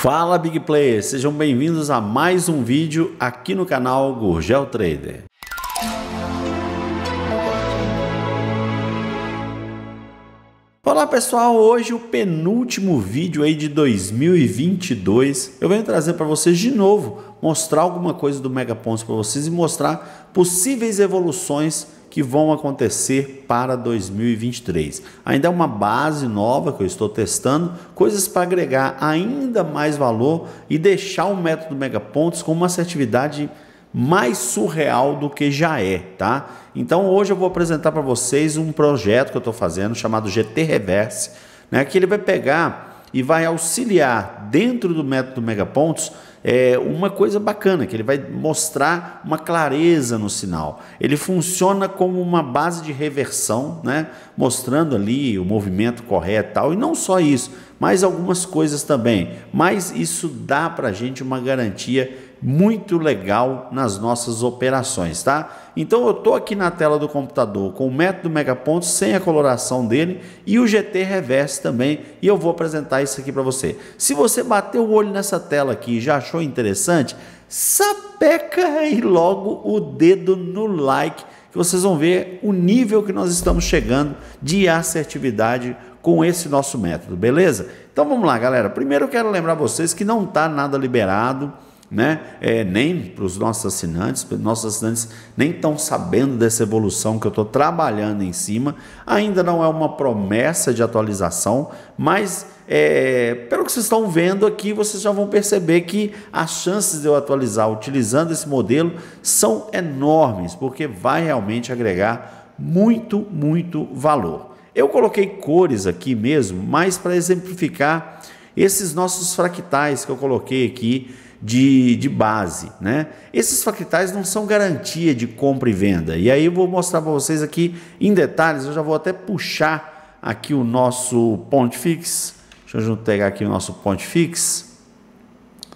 Fala Big Players, sejam bem-vindos a mais um vídeo aqui no canal Gurgel Trader. Olá pessoal, hoje o penúltimo vídeo aí de 2022. Eu venho trazer para vocês de novo, mostrar alguma coisa do Mega Pontos para vocês e mostrar possíveis evoluções que vão acontecer para 2023. Ainda é uma base nova que eu estou testando, coisas para agregar ainda mais valor e deixar o método Megapontos com uma assertividade mais surreal do que já é, tá? Então hoje eu vou apresentar para vocês um projeto que eu estou fazendo chamado GT Reverse, né? Que ele vai pegar e vai auxiliar dentro do método Megapontos é, uma coisa bacana, que ele vai mostrar uma clareza no sinal. Ele funciona como uma base de reversão, né? mostrando ali o movimento correto e tal. E não só isso, mas algumas coisas também. Mas isso dá para a gente uma garantia muito legal nas nossas operações, tá? Então eu estou aqui na tela do computador com o método Megaponto sem a coloração dele e o GT Reverse também e eu vou apresentar isso aqui para você. Se você bateu o olho nessa tela aqui e já achou interessante, sapeca aí logo o dedo no like que vocês vão ver o nível que nós estamos chegando de assertividade com esse nosso método, beleza? Então vamos lá, galera. Primeiro eu quero lembrar vocês que não está nada liberado, né? É, nem para os nossos assinantes, nossos assinantes nem estão sabendo dessa evolução que eu estou trabalhando em cima. Ainda não é uma promessa de atualização, mas é, pelo que vocês estão vendo aqui, vocês já vão perceber que as chances de eu atualizar utilizando esse modelo são enormes, porque vai realmente agregar muito, muito valor. Eu coloquei cores aqui mesmo, mais para exemplificar esses nossos fractais que eu coloquei aqui de, de base. Né? Esses fractais não são garantia de compra e venda. E aí eu vou mostrar para vocês aqui em detalhes, eu já vou até puxar aqui o nosso Pontifix. Deixa eu pegar aqui o nosso fix.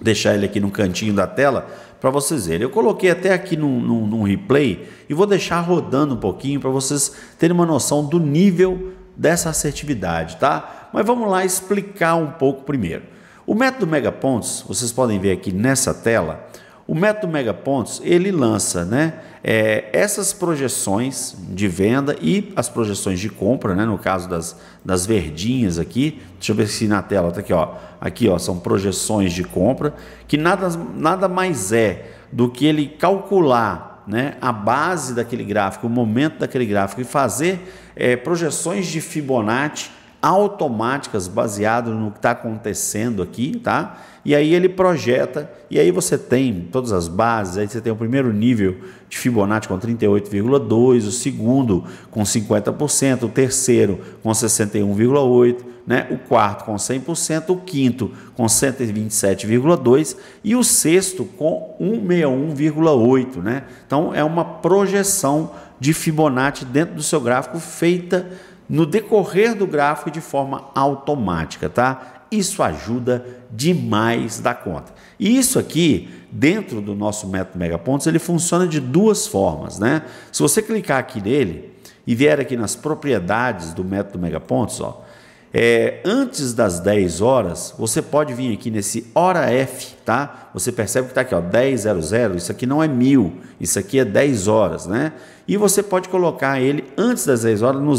deixar ele aqui no cantinho da tela para vocês verem. Eu coloquei até aqui num, num, num replay e vou deixar rodando um pouquinho para vocês terem uma noção do nível dessa assertividade, tá? Mas vamos lá explicar um pouco primeiro. O método Megapontos, vocês podem ver aqui nessa tela, o método Megapontos ele lança né, é, essas projeções de venda e as projeções de compra, né, no caso das, das verdinhas aqui. Deixa eu ver se na tela está aqui. Ó, aqui ó, são projeções de compra, que nada, nada mais é do que ele calcular né, a base daquele gráfico, o momento daquele gráfico e fazer é, projeções de Fibonacci automáticas baseado no que está acontecendo aqui, tá? E aí ele projeta, e aí você tem todas as bases, aí você tem o primeiro nível de Fibonacci com 38,2, o segundo com 50%, o terceiro com 61,8, né? O quarto com 100%, o quinto com 127,2 e o sexto com 161,8, né? Então é uma projeção de Fibonacci dentro do seu gráfico feita no decorrer do gráfico de forma automática, tá? Isso ajuda demais da conta. E isso aqui, dentro do nosso método Megapontos, ele funciona de duas formas, né? Se você clicar aqui nele e vier aqui nas propriedades do método Megapontos, ó, é, antes das 10 horas, você pode vir aqui nesse hora F, tá? Você percebe que tá aqui, ó, 10.00, isso aqui não é mil, isso aqui é 10 horas, né? E você pode colocar ele antes das 10 horas no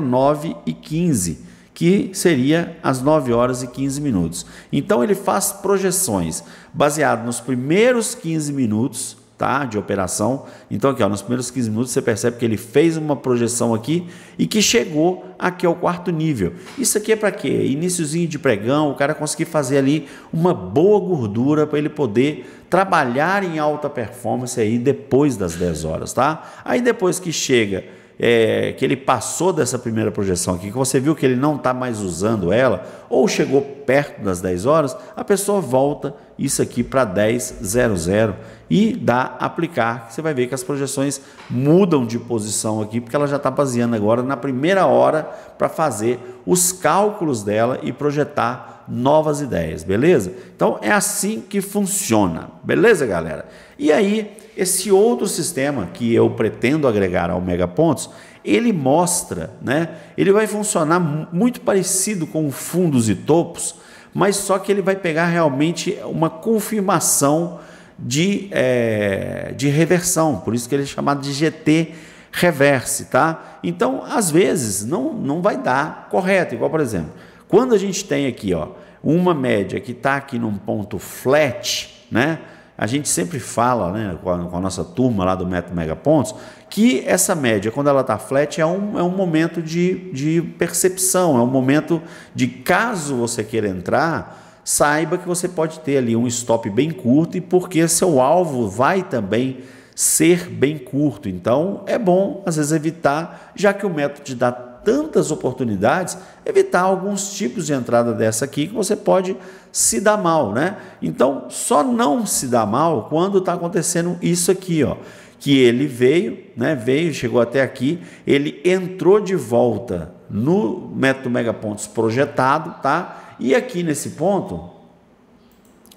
09 e 15, que seria as 9 horas e 15 minutos. Então ele faz projeções baseado nos primeiros 15 minutos tá? de operação. Então aqui, ó, nos primeiros 15 minutos você percebe que ele fez uma projeção aqui e que chegou aqui ao quarto nível. Isso aqui é para quê? Iniciozinho de pregão, o cara conseguir fazer ali uma boa gordura para ele poder trabalhar em alta performance aí depois das 10 horas, tá? Aí depois que chega é, que ele passou dessa primeira projeção aqui, que você viu que ele não está mais usando ela, ou chegou perto das 10 horas, a pessoa volta isso aqui para 10.00 e dá aplicar. Você vai ver que as projeções mudam de posição aqui, porque ela já está baseando agora na primeira hora para fazer os cálculos dela e projetar novas ideias, beleza? Então é assim que funciona, beleza, galera? E aí esse outro sistema que eu pretendo agregar ao Megapontos, ele mostra, né? Ele vai funcionar muito parecido com fundos e topos, mas só que ele vai pegar realmente uma confirmação de, é, de reversão, por isso que ele é chamado de GT reverse, tá? Então, às vezes, não, não vai dar correto, igual por exemplo, quando a gente tem aqui, ó, uma média que está aqui num ponto flat, né? a gente sempre fala né, com, a, com a nossa turma lá do Metro Megapontos que essa média, quando ela está flat, é um, é um momento de, de percepção, é um momento de caso você queira entrar, saiba que você pode ter ali um stop bem curto e porque seu alvo vai também ser bem curto. Então é bom, às vezes, evitar, já que o método te dá tantas oportunidades, evitar alguns tipos de entrada dessa aqui que você pode se dar mal, né? Então, só não se dá mal quando está acontecendo isso aqui, ó. Que ele veio, né? Veio, chegou até aqui, ele entrou de volta no método megapontos projetado, tá? E aqui nesse ponto,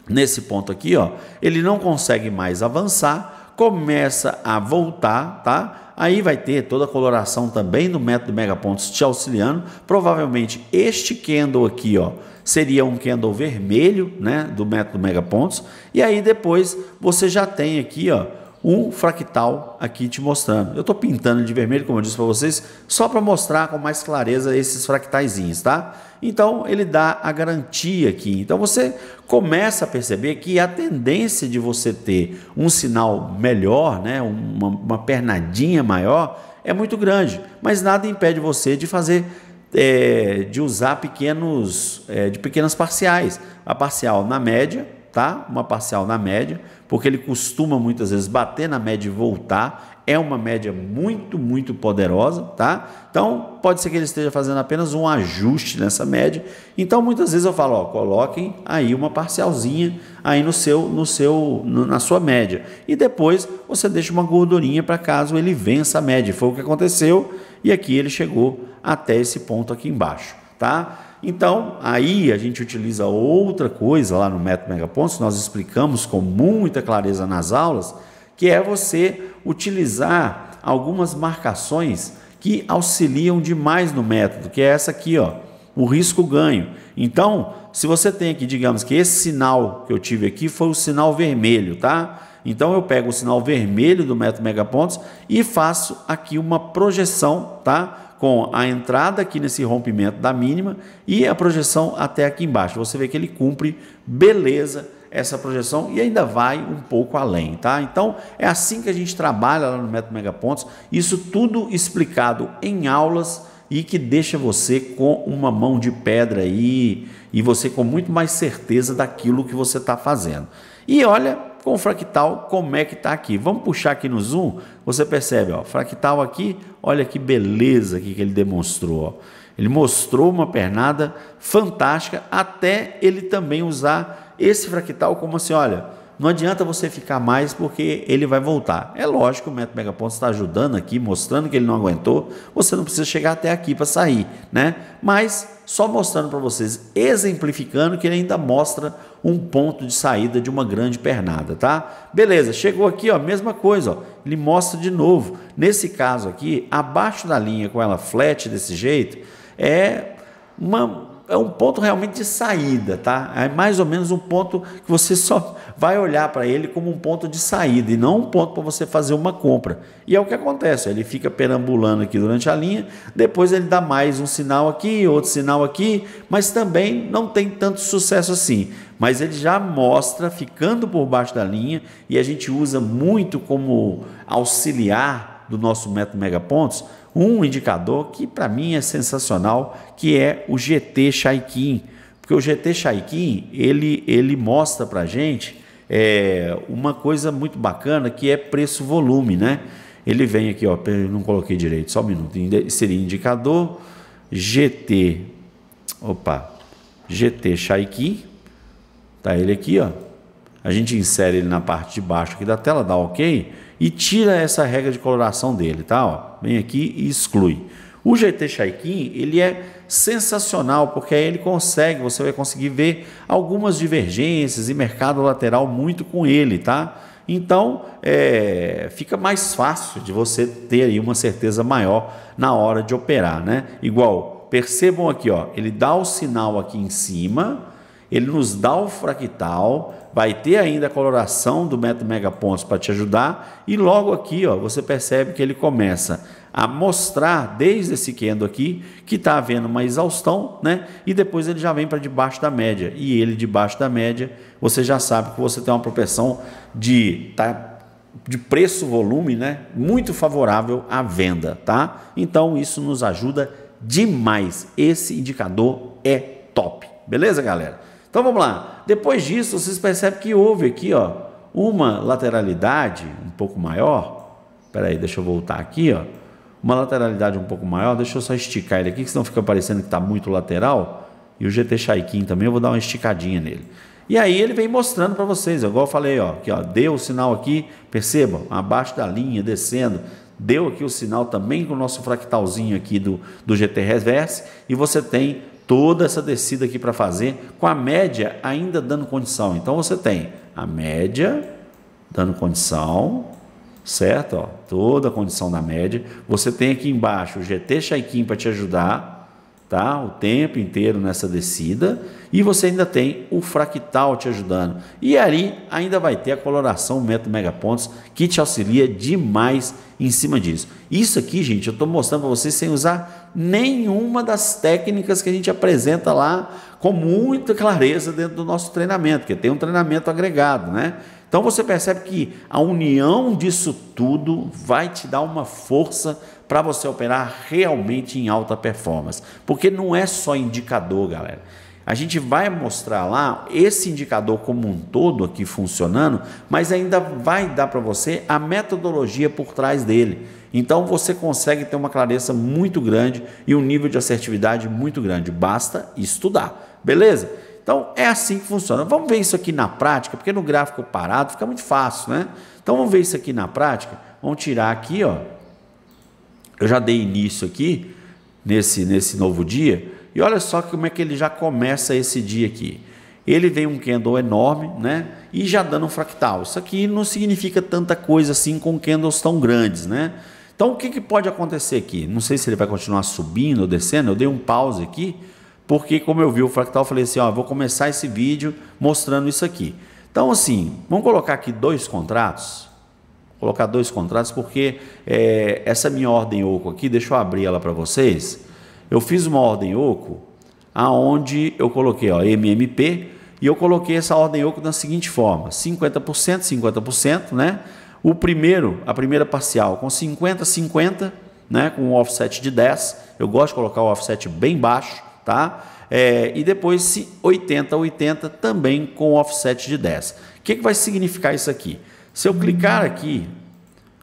nesse ponto aqui, ó, ele não consegue mais avançar, começa a voltar, tá? Aí vai ter toda a coloração também do método Megapontos te auxiliando. Provavelmente este candle aqui, ó, seria um candle vermelho, né, do método Megapontos. E aí depois você já tem aqui, ó, um fractal aqui te mostrando. Eu estou pintando de vermelho, como eu disse para vocês, só para mostrar com mais clareza esses fractaizinhos, tá? Então, ele dá a garantia aqui. Então, você começa a perceber que a tendência de você ter um sinal melhor, né? uma, uma pernadinha maior, é muito grande. Mas nada impede você de fazer é, de usar pequenos, é, de pequenas parciais. A parcial na média tá uma parcial na média, porque ele costuma muitas vezes bater na média e voltar. É uma média muito, muito poderosa, tá? Então, pode ser que ele esteja fazendo apenas um ajuste nessa média. Então, muitas vezes eu falo, ó, coloquem aí uma parcialzinha aí no seu, no seu, no, na sua média. E depois você deixa uma gordurinha para caso ele vença a média. Foi o que aconteceu e aqui ele chegou até esse ponto aqui embaixo, tá? Então, aí a gente utiliza outra coisa lá no método Megapontos, nós explicamos com muita clareza nas aulas, que é você utilizar algumas marcações que auxiliam demais no método, que é essa aqui, ó, o risco-ganho. Então, se você tem aqui, digamos que esse sinal que eu tive aqui foi o sinal vermelho, tá? Então eu pego o sinal vermelho do método megapontos e faço aqui uma projeção, tá? com a entrada aqui nesse rompimento da mínima e a projeção até aqui embaixo. Você vê que ele cumpre beleza essa projeção e ainda vai um pouco além, tá? Então é assim que a gente trabalha lá no Método Megapontos, isso tudo explicado em aulas e que deixa você com uma mão de pedra aí e você com muito mais certeza daquilo que você está fazendo. E olha, com o fractal, como é que está aqui. Vamos puxar aqui no zoom, você percebe, ó, fractal aqui, olha que beleza aqui que ele demonstrou. Ó. Ele mostrou uma pernada fantástica até ele também usar esse fractal como assim, olha, não adianta você ficar mais porque ele vai voltar. É lógico, o método Megapontos está ajudando aqui, mostrando que ele não aguentou. Você não precisa chegar até aqui para sair, né? Mas só mostrando para vocês, exemplificando que ele ainda mostra um ponto de saída de uma grande pernada, tá? Beleza, chegou aqui, ó, mesma coisa, ó. Ele mostra de novo. Nesse caso aqui, abaixo da linha com ela flat desse jeito, é uma é um ponto realmente de saída, tá? É mais ou menos um ponto que você só vai olhar para ele como um ponto de saída e não um ponto para você fazer uma compra. E é o que acontece, ele fica perambulando aqui durante a linha, depois ele dá mais um sinal aqui, outro sinal aqui, mas também não tem tanto sucesso assim. Mas ele já mostra ficando por baixo da linha e a gente usa muito como auxiliar do nosso método megapontos um indicador que para mim é sensacional, que é o GT Shaikin, porque o GT Shaikin ele, ele mostra para gente é, uma coisa muito bacana que é preço-volume, né? Ele vem aqui, ó, não coloquei direito, só um minuto, seria indicador GT, opa, GT Shaikin, tá ele aqui, ó. A gente insere ele na parte de baixo aqui da tela, dá OK e tira essa regra de coloração dele, tá? Ó, vem aqui e exclui. O GT Shaikin, ele é sensacional, porque aí ele consegue, você vai conseguir ver algumas divergências e mercado lateral muito com ele, tá? Então, é, fica mais fácil de você ter aí uma certeza maior na hora de operar, né? Igual, percebam aqui, ó, ele dá o sinal aqui em cima, ele nos dá o fractal, vai ter ainda a coloração do método megapontos para te ajudar e logo aqui, ó, você percebe que ele começa a mostrar desde esse quendo aqui que está havendo uma exaustão, né? E depois ele já vem para debaixo da média e ele debaixo da média, você já sabe que você tem uma propensão de tá de preço volume, né? Muito favorável à venda, tá? Então isso nos ajuda demais. Esse indicador é top. Beleza, galera? Então vamos lá. Depois disso, vocês percebem que houve aqui, ó, uma lateralidade um pouco maior. Espera aí, deixa eu voltar aqui, ó. Uma lateralidade um pouco maior. Deixa eu só esticar ele aqui, que senão fica parecendo que está muito lateral. E o GT Shaikin também, eu vou dar uma esticadinha nele. E aí ele vem mostrando para vocês, igual eu falei, ó, que ó, deu o sinal aqui, percebam, abaixo da linha, descendo, deu aqui o sinal também com o nosso fractalzinho aqui do, do GT reverse e você tem toda essa descida aqui para fazer, com a média ainda dando condição. Então você tem a média dando condição, certo? Ó, toda a condição da média. Você tem aqui embaixo o GT Shaikin para te ajudar, tá? O tempo inteiro nessa descida e você ainda tem o fractal te ajudando. E ali ainda vai ter a coloração metro megapontos que te auxilia demais em cima disso. Isso aqui, gente, eu estou mostrando para vocês sem usar nenhuma das técnicas que a gente apresenta lá com muita clareza dentro do nosso treinamento, que tem um treinamento agregado, né? Então você percebe que a união disso tudo vai te dar uma força para você operar realmente em alta performance. Porque não é só indicador, galera. A gente vai mostrar lá esse indicador como um todo aqui funcionando, mas ainda vai dar para você a metodologia por trás dele. Então você consegue ter uma clareza muito grande e um nível de assertividade muito grande. Basta estudar, beleza? Então é assim que funciona. Vamos ver isso aqui na prática, porque no gráfico parado fica muito fácil, né? Então vamos ver isso aqui na prática. Vamos tirar aqui, ó. Eu já dei início aqui, nesse, nesse novo dia, e olha só como é que ele já começa esse dia aqui. Ele vem um candle enorme, né? E já dando um fractal. Isso aqui não significa tanta coisa assim com candles tão grandes, né? Então o que, que pode acontecer aqui? Não sei se ele vai continuar subindo ou descendo. Eu dei um pause aqui, porque como eu vi o fractal, eu falei assim, ó, vou começar esse vídeo mostrando isso aqui. Então assim, vamos colocar aqui dois contratos colocar dois contratos, porque é, essa minha ordem oco aqui, deixa eu abrir ela para vocês. Eu fiz uma ordem oco aonde eu coloquei ó, MMP e eu coloquei essa ordem oco da seguinte forma: 50%, 50%, né? O primeiro, a primeira parcial com 50, 50, né? Com um offset de 10. Eu gosto de colocar o offset bem baixo, tá? É, e depois 80, 80 também com offset de 10. O que, que vai significar isso aqui? Se eu clicar aqui,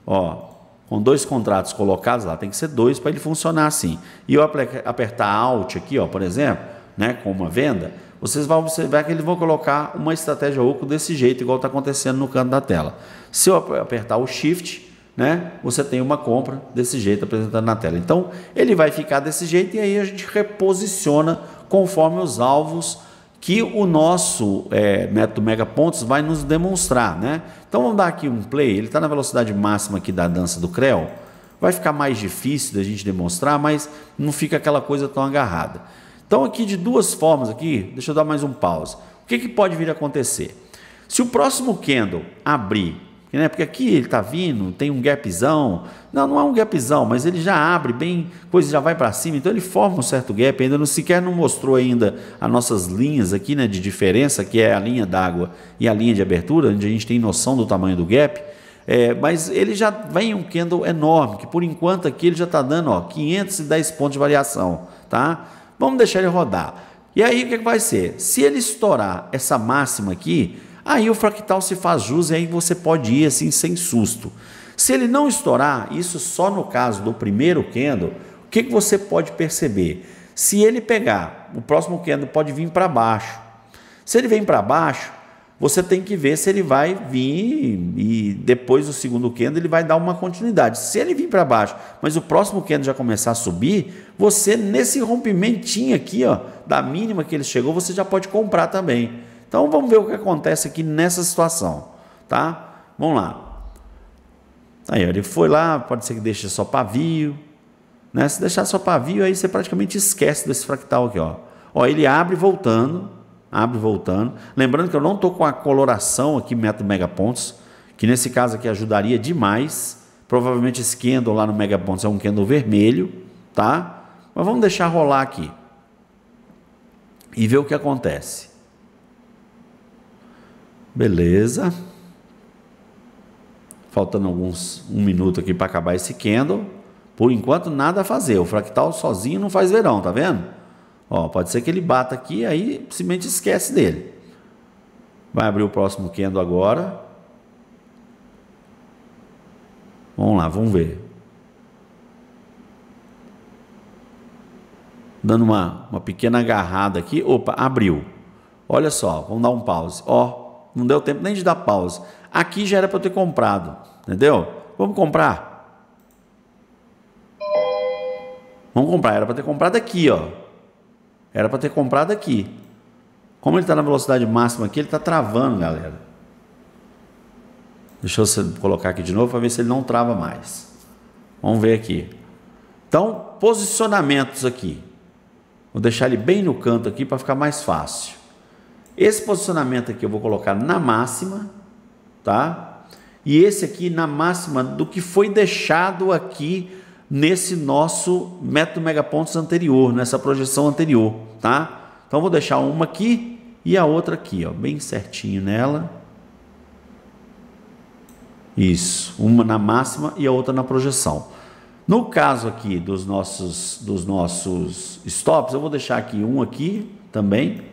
ó, com dois contratos colocados lá, tem que ser dois para ele funcionar assim. E eu apertar Alt aqui, ó, por exemplo, né, com uma venda, vocês vão observar que eles vão colocar uma estratégia oco desse jeito, igual está acontecendo no canto da tela. Se eu apertar o Shift, né, você tem uma compra desse jeito apresentando na tela. Então, ele vai ficar desse jeito e aí a gente reposiciona conforme os alvos que o nosso é, método Megapontos vai nos demonstrar, né? Então vamos dar aqui um play, ele está na velocidade máxima aqui da dança do CREL, vai ficar mais difícil da gente demonstrar, mas não fica aquela coisa tão agarrada. Então aqui de duas formas aqui, deixa eu dar mais um pause. O que, que pode vir a acontecer? Se o próximo candle abrir né? Porque aqui ele está vindo, tem um gapzão. Não, não é um gapzão, mas ele já abre bem, coisa já vai para cima, então ele forma um certo gap. Ainda não sequer não mostrou ainda as nossas linhas aqui né, de diferença, que é a linha d'água e a linha de abertura, onde a gente tem noção do tamanho do gap. É, mas ele já vem um candle enorme, que por enquanto aqui ele já está dando ó, 510 pontos de variação. Tá? Vamos deixar ele rodar. E aí o que, é que vai ser? Se ele estourar essa máxima aqui, Aí o fractal se faz jus e aí você pode ir assim sem susto. Se ele não estourar, isso só no caso do primeiro candle, o que, que você pode perceber? Se ele pegar, o próximo candle pode vir para baixo. Se ele vem para baixo, você tem que ver se ele vai vir e depois do segundo candle ele vai dar uma continuidade. Se ele vir para baixo, mas o próximo candle já começar a subir, você nesse rompimentinho aqui, ó, da mínima que ele chegou, você já pode comprar também. Então vamos ver o que acontece aqui nessa situação, tá? Vamos lá. Aí ele foi lá, pode ser que deixe só pavio, né? Se deixar só pavio, aí você praticamente esquece desse fractal aqui, ó. Ó, ele abre voltando, abre voltando. Lembrando que eu não estou com a coloração aqui metro megapontos, que nesse caso aqui ajudaria demais. Provavelmente esse candle lá no megapontos é um candle vermelho, tá? Mas vamos deixar rolar aqui e ver o que acontece. Beleza. Faltando alguns um minuto aqui para acabar esse candle. Por enquanto nada a fazer. O fractal sozinho não faz verão, tá vendo? Ó, pode ser que ele bata aqui, aí simplesmente esquece dele. Vai abrir o próximo candle agora. Vamos lá, vamos ver. Dando uma, uma pequena agarrada aqui. Opa, abriu. Olha só, vamos dar um pause. Ó, não deu tempo nem de dar pausa. Aqui já era para eu ter comprado, entendeu? Vamos comprar. Vamos comprar. Era para ter comprado aqui, ó. Era para ter comprado aqui. Como ele está na velocidade máxima aqui, ele está travando, galera. Deixa eu colocar aqui de novo para ver se ele não trava mais. Vamos ver aqui. Então, posicionamentos aqui. Vou deixar ele bem no canto aqui para ficar mais fácil. Esse posicionamento aqui eu vou colocar na máxima, tá? E esse aqui na máxima do que foi deixado aqui nesse nosso método megapontos anterior, nessa projeção anterior, tá? Então vou deixar uma aqui e a outra aqui, ó, bem certinho nela. Isso, uma na máxima e a outra na projeção. No caso aqui dos nossos, dos nossos stops, eu vou deixar aqui um aqui também,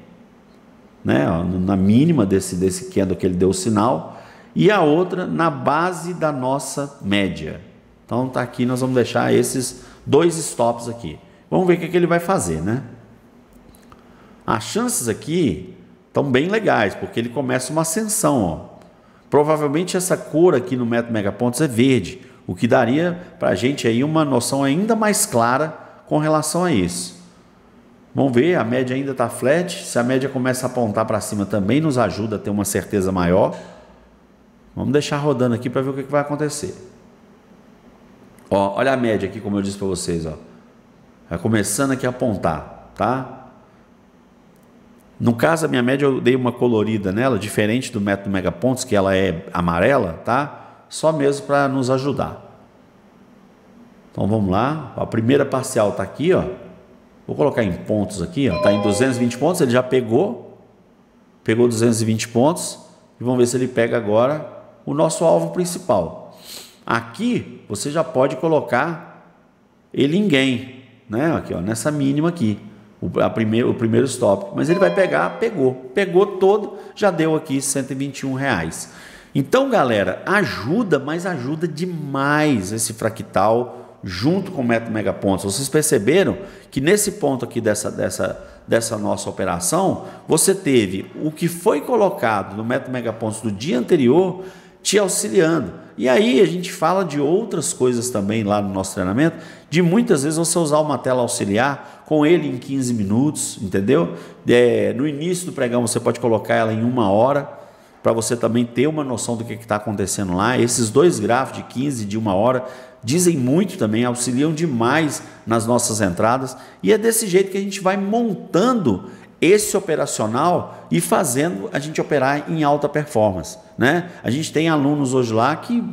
né, na mínima desse, desse candle é que ele deu o sinal, e a outra na base da nossa média. Então tá aqui, nós vamos deixar esses dois stops aqui. Vamos ver o que, é que ele vai fazer, né? As chances aqui estão bem legais, porque ele começa uma ascensão, ó. Provavelmente essa cor aqui no Metro Megapontos é verde, o que daria para a gente aí uma noção ainda mais clara com relação a isso. Vamos ver, a média ainda está flat. Se a média começa a apontar para cima, também nos ajuda a ter uma certeza maior. Vamos deixar rodando aqui para ver o que, que vai acontecer. Ó, olha a média aqui, como eu disse para vocês. Ó. Vai começando aqui a apontar, tá? No caso, a minha média eu dei uma colorida nela, diferente do método Megapontos, que ela é amarela, tá? Só mesmo para nos ajudar. Então vamos lá. A primeira parcial está aqui, ó. Vou colocar em pontos aqui, ó, tá em 220 pontos, ele já pegou, pegou 220 pontos e vamos ver se ele pega agora o nosso alvo principal. Aqui você já pode colocar ele em gain, né? Aqui, ó, nessa mínima aqui, o, a primeiro, o primeiro stop. Mas ele vai pegar, pegou, pegou todo, já deu aqui 121 reais. Então, galera, ajuda, mas ajuda demais esse fractal junto com o método megapontos. Vocês perceberam que nesse ponto aqui dessa, dessa, dessa nossa operação, você teve o que foi colocado no método megapontos do dia anterior te auxiliando. E aí a gente fala de outras coisas também lá no nosso treinamento, de muitas vezes você usar uma tela auxiliar com ele em 15 minutos, entendeu? É, no início do pregão você pode colocar ela em uma hora, para você também ter uma noção do que está acontecendo lá. Esses dois gráficos de 15 e de uma hora dizem muito também, auxiliam demais nas nossas entradas. E é desse jeito que a gente vai montando esse operacional e fazendo a gente operar em alta performance, né? A gente tem alunos hoje lá que,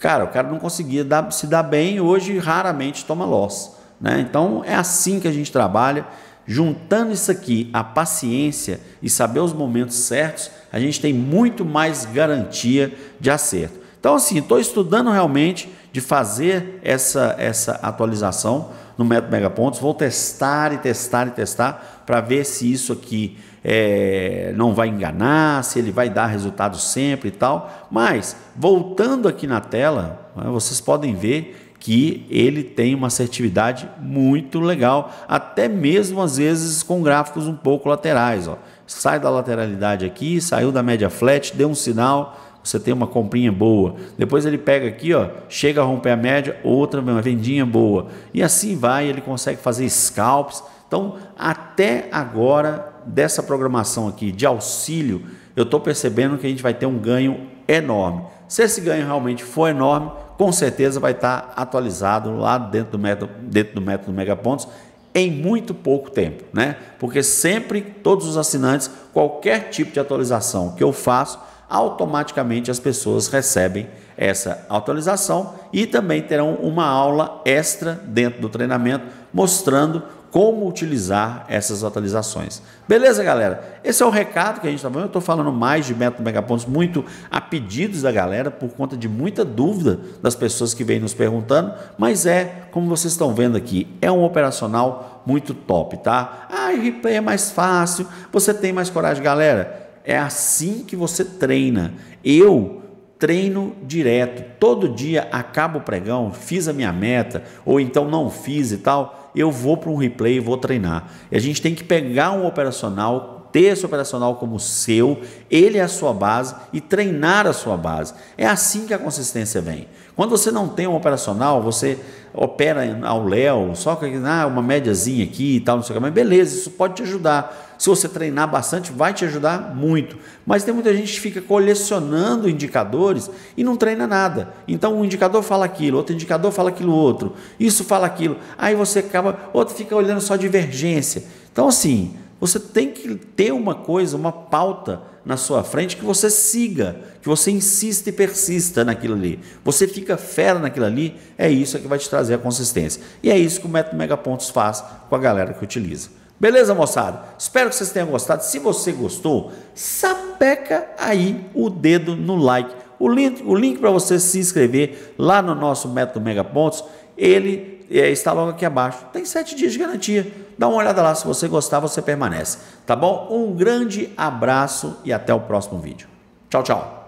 cara, o cara não conseguia dar, se dar bem hoje raramente toma loss, né? Então é assim que a gente trabalha, juntando isso aqui, a paciência e saber os momentos certos, a gente tem muito mais garantia de acerto. Então assim, estou estudando realmente de fazer essa, essa atualização no método Megapontos. Vou testar e testar e testar para ver se isso aqui é, não vai enganar, se ele vai dar resultado sempre e tal. Mas, voltando aqui na tela, né, vocês podem ver que ele tem uma assertividade muito legal, até mesmo às vezes com gráficos um pouco laterais. Ó. Sai da lateralidade aqui, saiu da média flat, deu um sinal, você tem uma comprinha boa. Depois ele pega aqui, ó, chega a romper a média, outra uma vendinha boa. E assim vai, ele consegue fazer scalps. Então, até agora, dessa programação aqui de auxílio, eu estou percebendo que a gente vai ter um ganho enorme. Se esse ganho realmente for enorme, com certeza vai estar tá atualizado lá dentro do, método, dentro do método Megapontos em muito pouco tempo, né? Porque sempre todos os assinantes, qualquer tipo de atualização que eu faço, automaticamente as pessoas recebem essa atualização e também terão uma aula extra dentro do treinamento mostrando como utilizar essas atualizações. Beleza, galera? Esse é o recado que a gente está vendo Eu estou falando mais de método Megapontos, muito a pedidos da galera, por conta de muita dúvida das pessoas que vêm nos perguntando, mas é, como vocês estão vendo aqui, é um operacional muito top, tá? Ah, replay é mais fácil, você tem mais coragem, galera é assim que você treina. Eu treino direto. Todo dia acabo o pregão, fiz a minha meta, ou então não fiz e tal. Eu vou para um replay e vou treinar. E a gente tem que pegar um operacional, ter esse operacional como seu, ele é a sua base e treinar a sua base. É assim que a consistência vem. Quando você não tem um operacional, você opera ao léu, só que ah, uma médiazinha aqui e tal, não sei o que, mas beleza, isso pode te ajudar. Se você treinar bastante, vai te ajudar muito. Mas tem muita gente que fica colecionando indicadores e não treina nada. Então um indicador fala aquilo, outro indicador fala aquilo outro, isso fala aquilo. Aí você acaba, outro fica olhando só divergência. Então assim, você tem que ter uma coisa, uma pauta na sua frente que você siga, que você insista e persista naquilo ali. Você fica fera naquilo ali, é isso que vai te trazer a consistência. E é isso que o método Megapontos faz com a galera que utiliza. Beleza, moçada? Espero que vocês tenham gostado. Se você gostou, sapeca aí o dedo no like. O link, o link para você se inscrever lá no nosso método Mega Pontos, ele é, está logo aqui abaixo. Tem sete dias de garantia. Dá uma olhada lá. Se você gostar, você permanece. Tá bom? Um grande abraço e até o próximo vídeo. Tchau, tchau.